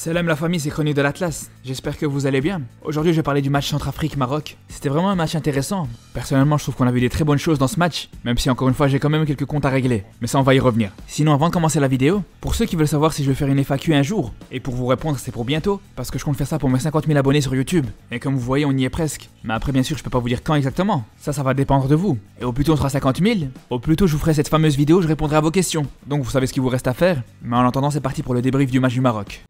Salam la famille, c'est Chronique de l'Atlas. J'espère que vous allez bien. Aujourd'hui, je vais parler du match Centrafrique-Maroc. C'était vraiment un match intéressant. Personnellement, je trouve qu'on a vu des très bonnes choses dans ce match, même si encore une fois, j'ai quand même quelques comptes à régler. Mais ça, on va y revenir. Sinon, avant de commencer la vidéo, pour ceux qui veulent savoir si je vais faire une FAQ un jour, et pour vous répondre, c'est pour bientôt, parce que je compte faire ça pour mes 50 000 abonnés sur YouTube. Et comme vous voyez, on y est presque. Mais après, bien sûr, je peux pas vous dire quand exactement. Ça, ça va dépendre de vous. Et au plus tôt on sera 50 000, au plus tôt je vous ferai cette fameuse vidéo, je répondrai à vos questions. Donc vous savez ce qu'il vous reste à faire. Mais en attendant, c'est parti pour le débrief du match du Maroc.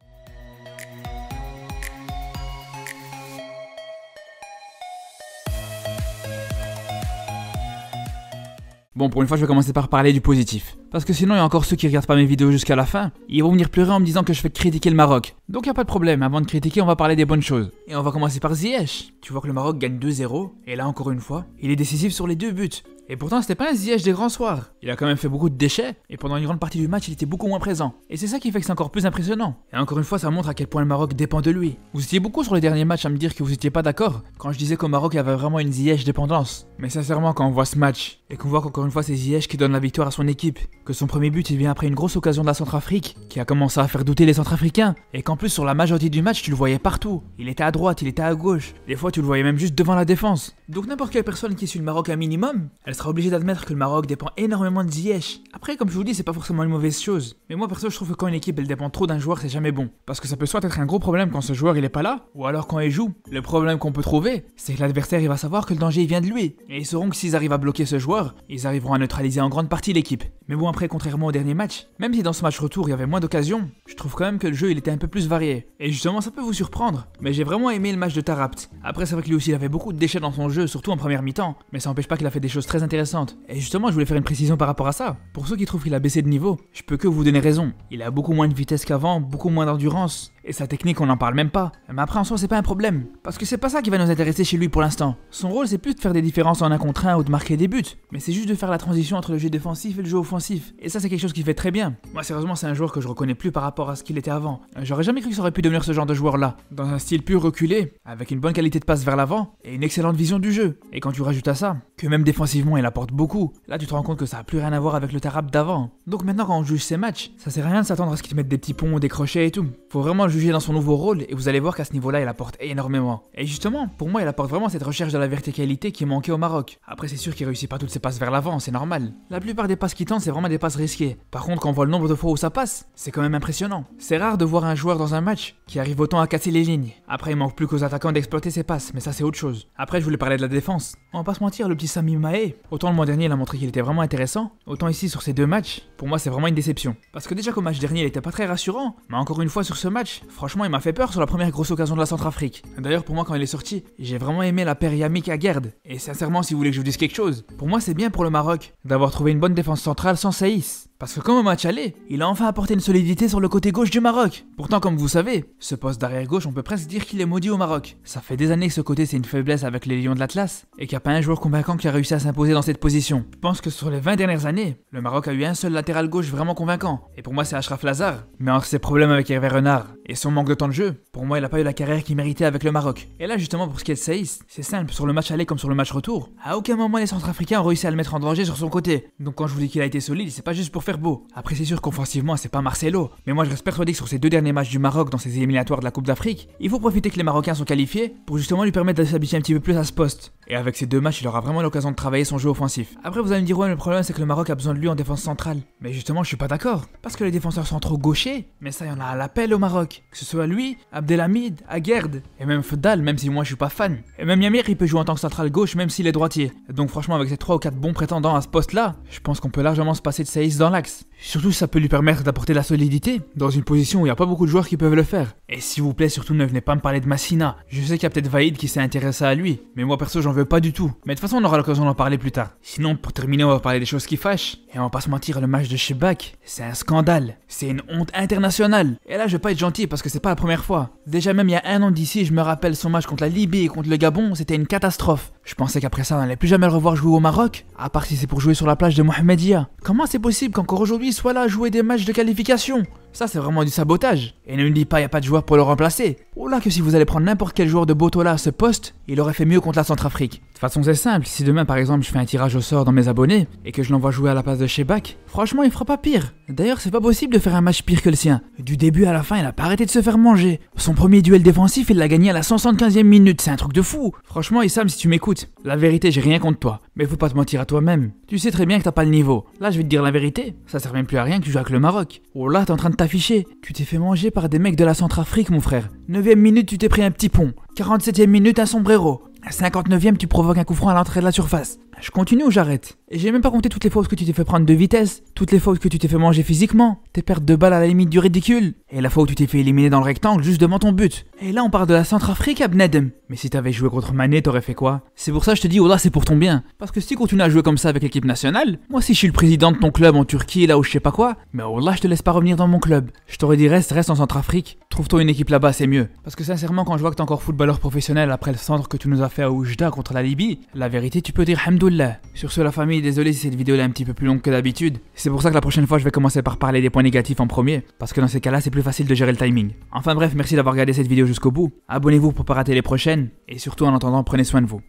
Bon, pour une fois, je vais commencer par parler du positif. Parce que sinon, il y a encore ceux qui regardent pas mes vidéos jusqu'à la fin. ils vont venir pleurer en me disant que je fais critiquer le Maroc. Donc, y a pas de problème. Avant de critiquer, on va parler des bonnes choses. Et on va commencer par Ziyech. Tu vois que le Maroc gagne 2-0. Et là, encore une fois, il est décisif sur les deux buts. Et pourtant, c'était pas un Ziyech des grands soirs. Il a quand même fait beaucoup de déchets, et pendant une grande partie du match, il était beaucoup moins présent. Et c'est ça qui fait que c'est encore plus impressionnant. Et encore une fois, ça montre à quel point le Maroc dépend de lui. Vous étiez beaucoup sur les derniers matchs à me dire que vous étiez pas d'accord quand je disais qu'au Maroc, il y avait vraiment une Ziyech dépendance. Mais sincèrement, quand on voit ce match, et qu'on voit qu'encore une fois, c'est Ziyech qui donne la victoire à son équipe, que son premier but, il vient après une grosse occasion de la Centrafrique, qui a commencé à faire douter les Centrafricains, et qu'en plus, sur la majorité du match, tu le voyais partout. Il était à droite, il était à gauche. Des fois, tu le voyais même juste devant la défense. Donc n'importe quelle personne qui suit le Maroc à minimum, elle sera obligé d'admettre que le Maroc dépend énormément de Ziyech. Après, comme je vous dis, c'est pas forcément une mauvaise chose. Mais moi perso, je trouve que quand une équipe elle dépend trop d'un joueur, c'est jamais bon. Parce que ça peut soit être un gros problème quand ce joueur il est pas là, ou alors quand il joue. Le problème qu'on peut trouver, c'est que l'adversaire il va savoir que le danger il vient de lui. Et ils sauront que s'ils arrivent à bloquer ce joueur, ils arriveront à neutraliser en grande partie l'équipe. Mais bon, après, contrairement au dernier match, même si dans ce match retour il y avait moins d'occasions, je trouve quand même que le jeu il était un peu plus varié. Et justement, ça peut vous surprendre. Mais j'ai vraiment aimé le match de Tarapt. Après, c'est vrai que lui aussi il avait beaucoup de déchets dans son jeu, surtout en première mi-temps. Mais ça n'empêche pas qu'il a fait des choses très intéressante. Et justement, je voulais faire une précision par rapport à ça. Pour ceux qui trouvent qu'il a baissé de niveau, je peux que vous donner raison. Il a beaucoup moins de vitesse qu'avant, beaucoup moins d'endurance. Et sa technique, on n'en parle même pas. Mais après, en soi, c'est pas un problème. Parce que c'est pas ça qui va nous intéresser chez lui pour l'instant. Son rôle, c'est plus de faire des différences en un contre un ou de marquer des buts. Mais c'est juste de faire la transition entre le jeu défensif et le jeu offensif. Et ça, c'est quelque chose qui fait très bien. Moi, sérieusement, c'est un joueur que je reconnais plus par rapport à ce qu'il était avant. Euh, j'aurais jamais cru que ça aurait pu devenir ce genre de joueur-là. Dans un style plus reculé, avec une bonne qualité de passe vers l'avant et une excellente vision du jeu. Et quand tu rajoutes à ça, que même défensivement, il apporte beaucoup, là, tu te rends compte que ça a plus rien à voir avec le Tarab d'avant. Donc maintenant, quand on juge ses matchs, ça sert à rien de s'attendre à ce qu'il mette des petits ponts, ou des crochets et tout. Faut vraiment dans son nouveau rôle et vous allez voir qu'à ce niveau-là, il apporte énormément. Et justement, pour moi, il apporte vraiment cette recherche de la verticalité qui manquait au Maroc. Après, c'est sûr qu'il réussit pas toutes ses passes vers l'avant, c'est normal. La plupart des passes qu'il tente, c'est vraiment des passes risquées. Par contre, quand on voit le nombre de fois où ça passe, c'est quand même impressionnant. C'est rare de voir un joueur dans un match qui arrive autant à casser les lignes. Après, il manque plus qu'aux attaquants d'exploiter ses passes, mais ça, c'est autre chose. Après, je voulais parler de la défense. On va pas se mentir, le petit Sami Mae, autant le mois dernier, il a montré qu'il était vraiment intéressant, autant ici sur ces deux matchs, pour moi, c'est vraiment une déception. Parce que déjà qu'au match dernier, il était pas très rassurant, mais encore une fois sur ce match, Franchement, il m'a fait peur sur la première grosse occasion de la Centrafrique. D'ailleurs, pour moi, quand il est sorti, j'ai vraiment aimé la paire Yamik Gerd. Et sincèrement, si vous voulez que je vous dise quelque chose, pour moi, c'est bien pour le Maroc d'avoir trouvé une bonne défense centrale sans Saïs. Parce que comme au match aller, il a enfin apporté une solidité sur le côté gauche du Maroc. Pourtant, comme vous savez, ce poste d'arrière gauche, on peut presque dire qu'il est maudit au Maroc. Ça fait des années que ce côté c'est une faiblesse avec les Lions de l'Atlas, et qu'il n'y a pas un joueur convaincant qui a réussi à s'imposer dans cette position. Je pense que sur les 20 dernières années, le Maroc a eu un seul latéral gauche vraiment convaincant, et pour moi c'est Ashraf Lazar. Mais entre ses problèmes avec Hervé Renard, et son manque de temps de jeu, pour moi, il n'a pas eu la carrière qu'il méritait avec le Maroc. Et là, justement, pour ce qui est de Saïs, c'est simple, sur le match aller comme sur le match retour. À aucun moment, les Centrafricains ont réussi à le mettre en danger sur son côté. Donc quand je vous dis qu'il a été solide, c'est pas juste pour faire beau. Après, c'est sûr qu'offensivement, c'est pas Marcelo. Mais moi, je reste persuadé que sur ces deux derniers matchs du Maroc dans ces éliminatoires de la Coupe d'Afrique, il faut profiter que les Marocains sont qualifiés pour justement lui permettre de un petit peu plus à ce poste. Et avec ces deux matchs, il aura vraiment l'occasion de travailler son jeu offensif. Après, vous allez me dire, ouais, le problème, c'est que le Maroc a besoin de lui en défense centrale. Mais justement, je suis pas d'accord. Parce que les défenseurs sont trop gauchés. Mais ça, y en a à l'appel au Maroc que ce soit lui, Abdelhamid, Aguerd, et même Fedal, même si moi je suis pas fan. Et même Yamir, il peut jouer en tant que central gauche, même s'il est droitier. Donc franchement, avec ces 3 ou 4 bons prétendants à ce poste-là, je pense qu'on peut largement se passer de Saïs dans l'axe. Surtout, ça peut lui permettre d'apporter la solidité, dans une position où il n'y a pas beaucoup de joueurs qui peuvent le faire. Et s'il vous plaît, surtout ne venez pas me parler de Massina. Je sais qu'il y a peut-être Vaïd qui s'est intéressé à lui, mais moi perso, j'en veux pas du tout. Mais de toute façon, on aura l'occasion d'en parler plus tard. Sinon, pour terminer, on va parler des choses qui fâchent. Et on va pas se mentir, le match de Shebak, c'est un scandale. C'est une honte internationale. Et là, je vais pas être gentil parce que c'est pas la première fois. Déjà même il y a un an d'ici, je me rappelle son match contre la Libye et contre le Gabon, c'était une catastrophe. Je pensais qu'après ça, on n'allait plus jamais le revoir jouer au Maroc, à part si c'est pour jouer sur la plage de Mohamedia. Comment c'est possible qu'encore aujourd'hui il soit là à jouer des matchs de qualification ça, c'est vraiment du sabotage. Et ne me dis pas, n'y a pas de joueur pour le remplacer. Ou oh là que si vous allez prendre n'importe quel joueur de Botola à ce poste, il aurait fait mieux contre la Centrafrique. De toute façon, c'est simple. Si demain, par exemple, je fais un tirage au sort dans mes abonnés et que je l'envoie jouer à la place de Shebak, franchement, il fera pas pire. D'ailleurs, c'est pas possible de faire un match pire que le sien. Du début à la fin, il a pas arrêté de se faire manger. Son premier duel défensif, il l'a gagné à la 175e minute. C'est un truc de fou. Franchement, Issam, si tu m'écoutes, la vérité, j'ai rien contre toi, mais faut pas te mentir à toi-même. Tu sais très bien que t'as pas le niveau. Là, je vais te dire la vérité, ça sert même plus à rien que tu joues avec le Maroc. Oh là, t'es en train de t'afficher. Tu t'es fait manger par des mecs de la Centrafrique, mon frère. 9ème minute, tu t'es pris un petit pont. 47ème minute, un sombrero. 59ème, tu provoques un coup franc à l'entrée de la surface je continue ou j'arrête Et j'ai même pas compté toutes les fois où tu t'es fait prendre de vitesse, toutes les fois où tu t'es fait manger physiquement, tes pertes de balles à la limite du ridicule, et la fois où tu t'es fait éliminer dans le rectangle juste devant ton but. Et là on parle de la Centrafrique, Abnedem. Mais si t'avais joué contre Mané, t'aurais fait quoi C'est pour ça que je te dis, oh là c'est pour ton bien. Parce que si tu continues à jouer comme ça avec l'équipe nationale, moi si je suis le président de ton club en Turquie, là où je sais pas quoi, mais oh là je te laisse pas revenir dans mon club. Je t'aurais dit reste, reste en Centrafrique. Trouve-toi une équipe là-bas, c'est mieux. Parce que sincèrement, quand je vois que t'es encore footballeur professionnel après le centre que tu nous as fait à Oujda contre la Libye, la vérité tu peux dire Hamdou sur ce la famille, désolé si cette vidéo est un petit peu plus longue que d'habitude. C'est pour ça que la prochaine fois je vais commencer par parler des points négatifs en premier, parce que dans ces cas-là c'est plus facile de gérer le timing. Enfin bref, merci d'avoir regardé cette vidéo jusqu'au bout. Abonnez-vous pour ne pas rater les prochaines, et surtout en attendant prenez soin de vous.